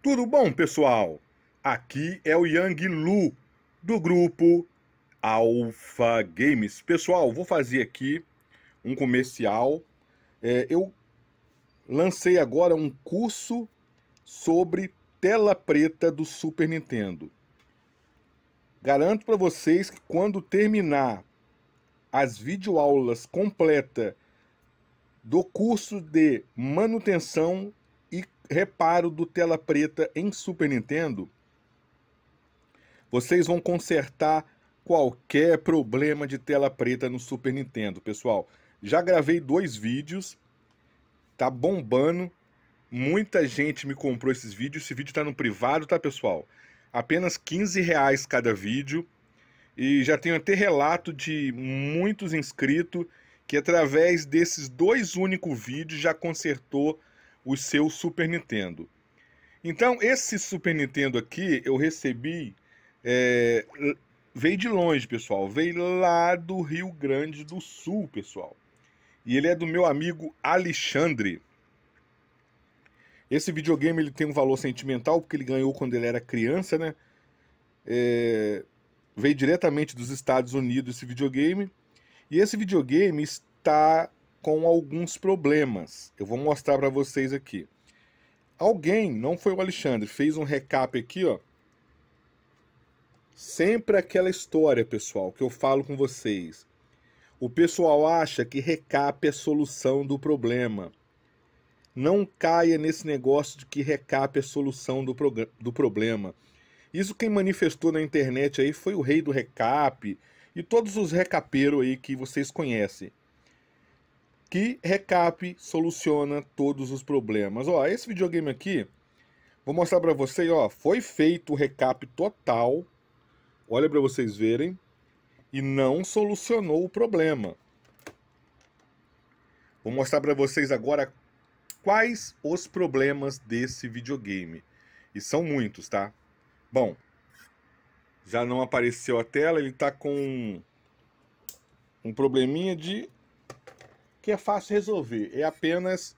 Tudo bom, pessoal? Aqui é o Yang Lu do grupo Alpha Games. Pessoal, vou fazer aqui um comercial. É, eu lancei agora um curso sobre tela preta do Super Nintendo. Garanto para vocês que quando terminar as videoaulas completa do curso de manutenção reparo do tela preta em Super Nintendo, vocês vão consertar qualquer problema de tela preta no Super Nintendo, pessoal. Já gravei dois vídeos, tá bombando. Muita gente me comprou esses vídeos. Esse vídeo tá no privado, tá, pessoal? Apenas 15 reais cada vídeo. E já tenho até relato de muitos inscritos que através desses dois únicos vídeos já consertou o seu Super Nintendo. Então, esse Super Nintendo aqui eu recebi. É, veio de longe, pessoal. Veio lá do Rio Grande do Sul, pessoal. E ele é do meu amigo Alexandre. Esse videogame ele tem um valor sentimental porque ele ganhou quando ele era criança, né? É... Veio diretamente dos Estados Unidos esse videogame. E esse videogame está com alguns problemas. Eu vou mostrar para vocês aqui. Alguém, não foi o Alexandre, fez um recap aqui, ó. Sempre aquela história, pessoal, que eu falo com vocês. O pessoal acha que recap é a solução do problema. Não caia nesse negócio de que recap é a solução do, do problema. Isso quem manifestou na internet aí foi o rei do recap e todos os recapeiros aí que vocês conhecem que recap soluciona todos os problemas. Ó, esse videogame aqui, vou mostrar para vocês, ó, foi feito o recap total. Olha para vocês verem e não solucionou o problema. Vou mostrar para vocês agora quais os problemas desse videogame. E são muitos, tá? Bom, já não apareceu a tela, ele tá com um probleminha de que é fácil resolver. É apenas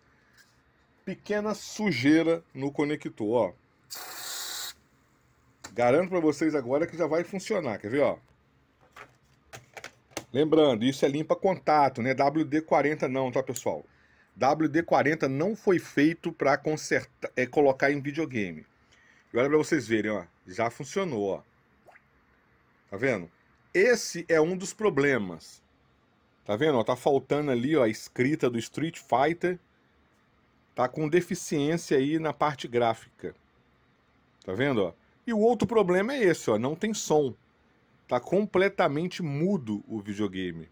pequena sujeira no conector, ó. Garanto para vocês agora que já vai funcionar, quer ver, ó? Lembrando, isso é limpa contato, né? WD-40 não, tá, pessoal? WD-40 não foi feito para consertar, é colocar em videogame. E olha para vocês verem, ó, já funcionou, ó. Tá vendo? Esse é um dos problemas. Tá vendo? Ó, tá faltando ali ó, a escrita do Street Fighter. Tá com deficiência aí na parte gráfica. Tá vendo? Ó? E o outro problema é esse, ó, não tem som. Tá completamente mudo o videogame.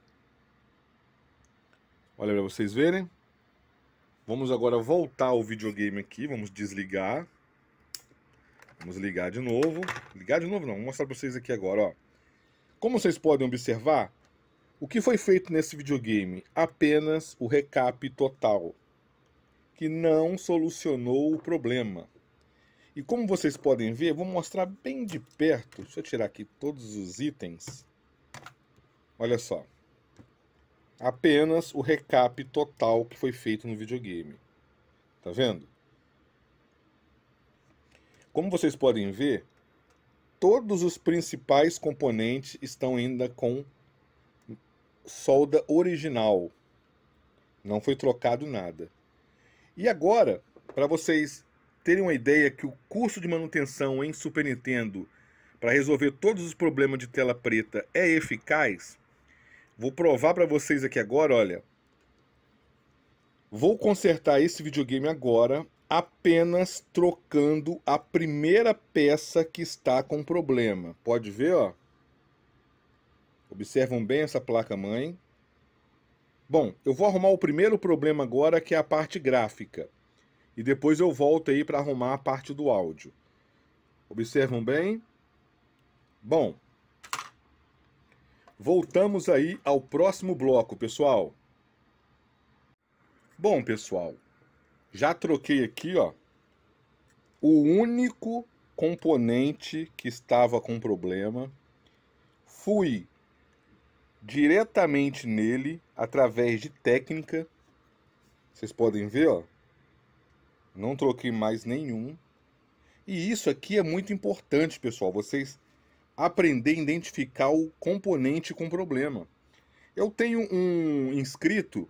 Olha para vocês verem. Vamos agora voltar o videogame aqui, vamos desligar. Vamos ligar de novo. Ligar de novo não, vou mostrar para vocês aqui agora, ó. Como vocês podem observar, o que foi feito nesse videogame? Apenas o recap total, que não solucionou o problema. E como vocês podem ver, vou mostrar bem de perto. Deixa eu tirar aqui todos os itens. Olha só. Apenas o recap total que foi feito no videogame. Tá vendo? Como vocês podem ver, todos os principais componentes estão ainda com solda original. Não foi trocado nada. E agora, para vocês terem uma ideia que o custo de manutenção em Super Nintendo para resolver todos os problemas de tela preta é eficaz, vou provar para vocês aqui agora, olha. Vou consertar esse videogame agora apenas trocando a primeira peça que está com problema. Pode ver, ó. Observam bem essa placa-mãe. Bom, eu vou arrumar o primeiro problema agora, que é a parte gráfica. E depois eu volto aí para arrumar a parte do áudio. Observam bem. Bom, voltamos aí ao próximo bloco, pessoal. Bom, pessoal, já troquei aqui, ó, o único componente que estava com problema. Fui diretamente nele através de técnica. Vocês podem ver, ó. Não troquei mais nenhum. E isso aqui é muito importante, pessoal. Vocês aprender a identificar o componente com problema. Eu tenho um inscrito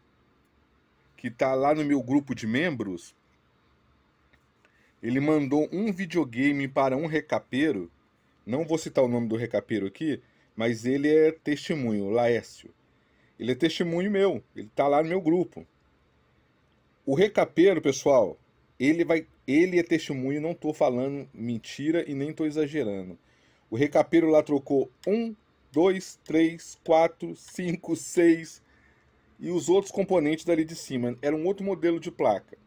que está lá no meu grupo de membros. Ele mandou um videogame para um recapeiro. Não vou citar o nome do recapeiro aqui, mas ele é testemunho, Laércio. Ele é testemunho meu, ele está lá no meu grupo. O recapeiro, pessoal, ele vai, ele é testemunho, não estou falando mentira e nem estou exagerando. O recapeiro lá trocou um, dois, três, quatro, cinco, seis e os outros componentes dali de cima. Era um outro modelo de placa.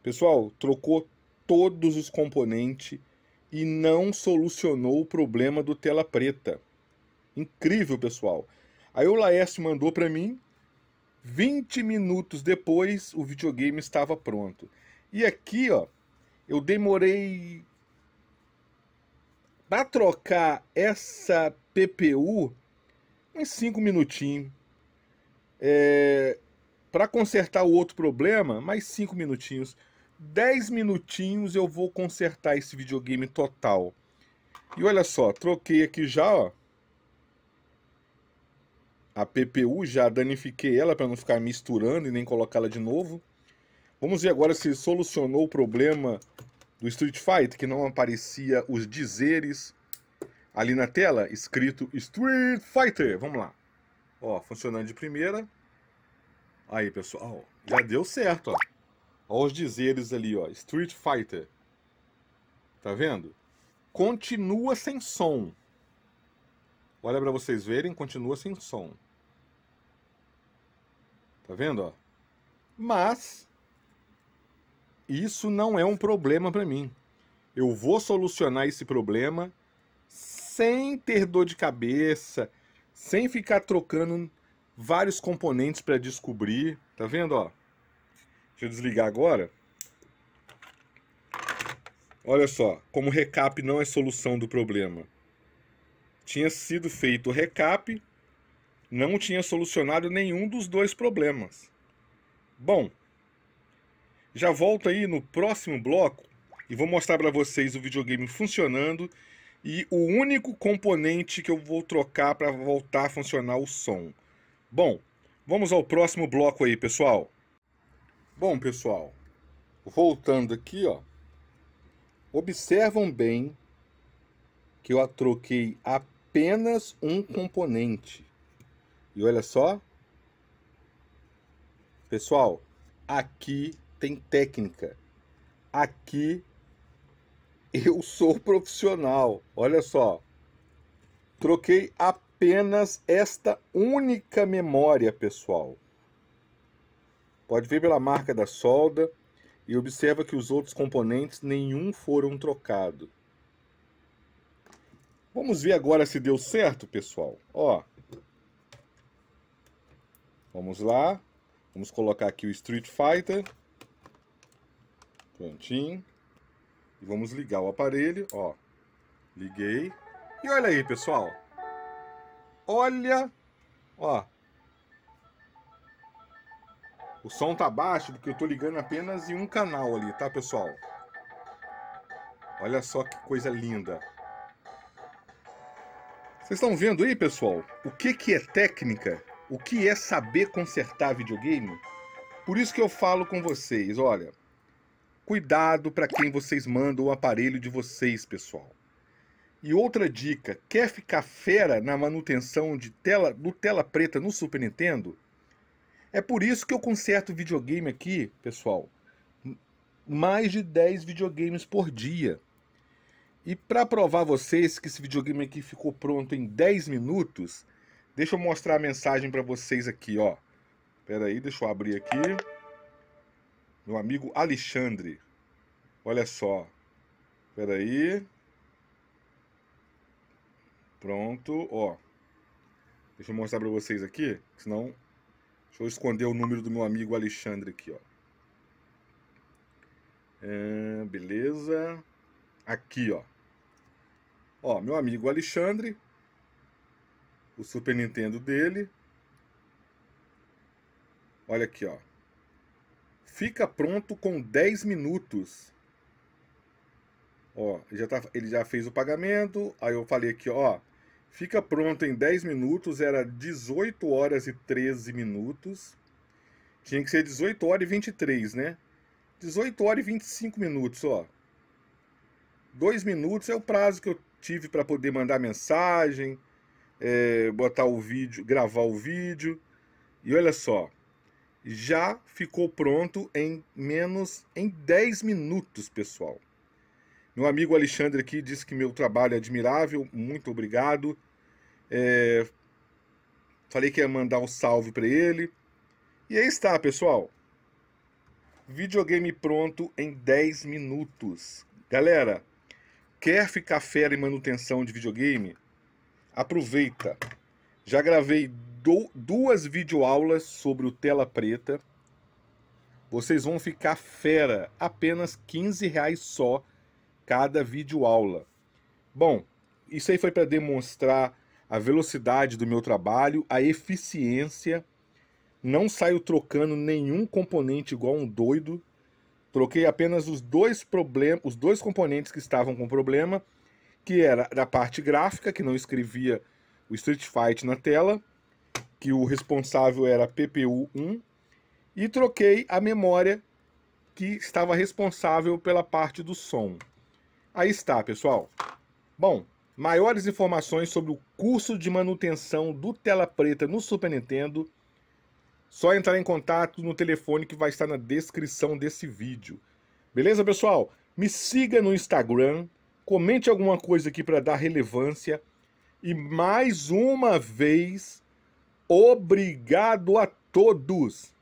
Pessoal, trocou todos os componentes e não solucionou o problema do tela preta. Incrível, pessoal. Aí o Laércio mandou para mim. 20 minutos depois, o videogame estava pronto. E aqui, ó, eu demorei para trocar essa PPU em 5 minutinhos. É, para consertar o outro problema, mais 5 minutinhos. 10 minutinhos eu vou consertar esse videogame total. E olha só, troquei aqui já, ó a PPU, já danifiquei ela para não ficar misturando e nem colocá-la de novo. Vamos ver agora se solucionou o problema do Street Fighter, que não aparecia os dizeres ali na tela, escrito Street Fighter. Vamos lá. Ó, funcionando de primeira. Aí, pessoal, já deu certo, ó. Ó os dizeres ali, ó, Street Fighter. Tá vendo? Continua sem som. Olha para vocês verem, continua sem som. Tá vendo, ó? Mas isso não é um problema para mim. Eu vou solucionar esse problema sem ter dor de cabeça, sem ficar trocando vários componentes para descobrir, tá vendo, ó? Deixa eu desligar agora. Olha só, como recap não é solução do problema tinha sido feito o recap, não tinha solucionado nenhum dos dois problemas. Bom, já volto aí no próximo bloco e vou mostrar para vocês o videogame funcionando e o único componente que eu vou trocar para voltar a funcionar o som. Bom, vamos ao próximo bloco aí, pessoal. Bom, pessoal, voltando aqui, ó. Observam bem que eu troquei a apenas um componente. E olha só. Pessoal, aqui tem técnica. Aqui eu sou profissional. Olha só. Troquei apenas esta única memória, pessoal. Pode ver pela marca da solda e observa que os outros componentes nenhum foram trocados. Vamos ver agora se deu certo, pessoal. Ó. Vamos lá. Vamos colocar aqui o Street Fighter. Prontinho. E vamos ligar o aparelho, ó. Liguei. E olha aí, pessoal. Olha, ó. O som tá baixo porque eu tô ligando apenas em um canal ali, tá, pessoal? Olha só que coisa linda. Vocês estão vendo aí, pessoal? O que, que é técnica? O que é saber consertar videogame? Por isso que eu falo com vocês, olha, cuidado para quem vocês mandam o aparelho de vocês, pessoal. E outra dica, quer ficar fera na manutenção de tela, do tela preta no Super Nintendo? É por isso que eu conserto videogame aqui, pessoal, mais de 10 videogames por dia. E para provar vocês que esse videogame aqui ficou pronto em 10 minutos, deixa eu mostrar a mensagem para vocês aqui, ó. Pera aí, deixa eu abrir aqui. Meu amigo Alexandre. Olha só. Pera aí. Pronto, ó. Deixa eu mostrar para vocês aqui, senão deixa eu esconder o número do meu amigo Alexandre aqui, ó. É, beleza aqui, ó. Ó, meu amigo Alexandre, o Super Nintendo dele. Olha aqui, ó. Fica pronto com 10 minutos. Ó, já tá, ele já fez o pagamento. Aí eu falei aqui, ó. Fica pronto em 10 minutos, era 18 horas e 13 minutos. Tinha que ser 18 horas e 23, né? 18 horas e 25 minutos, ó dois minutos é o prazo que eu tive para poder mandar mensagem, é, botar o vídeo, gravar o vídeo. E olha só, já ficou pronto em menos em 10 minutos, pessoal. Meu amigo Alexandre aqui disse que meu trabalho é admirável, muito obrigado. É, falei que ia mandar um salve para ele. E aí está, pessoal. Videogame pronto em 10 minutos. Galera, Quer ficar fera em manutenção de videogame? Aproveita. Já gravei do, duas videoaulas sobre o tela preta. Vocês vão ficar fera, apenas 15 reais só cada videoaula. Bom, isso aí foi para demonstrar a velocidade do meu trabalho, a eficiência. Não saio trocando nenhum componente igual um doido. Troquei apenas os dois problemas, os dois componentes que estavam com problema, que era da parte gráfica, que não escrevia o Street Fight na tela, que o responsável era PPU1, e troquei a memória que estava responsável pela parte do som. Aí está, pessoal. Bom, maiores informações sobre o curso de manutenção do Tela Preta no Super Nintendo só entrar em contato no telefone que vai estar na descrição desse vídeo. Beleza, pessoal? Me siga no Instagram, comente alguma coisa aqui para dar relevância. E mais uma vez, obrigado a todos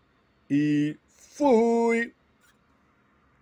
e fui!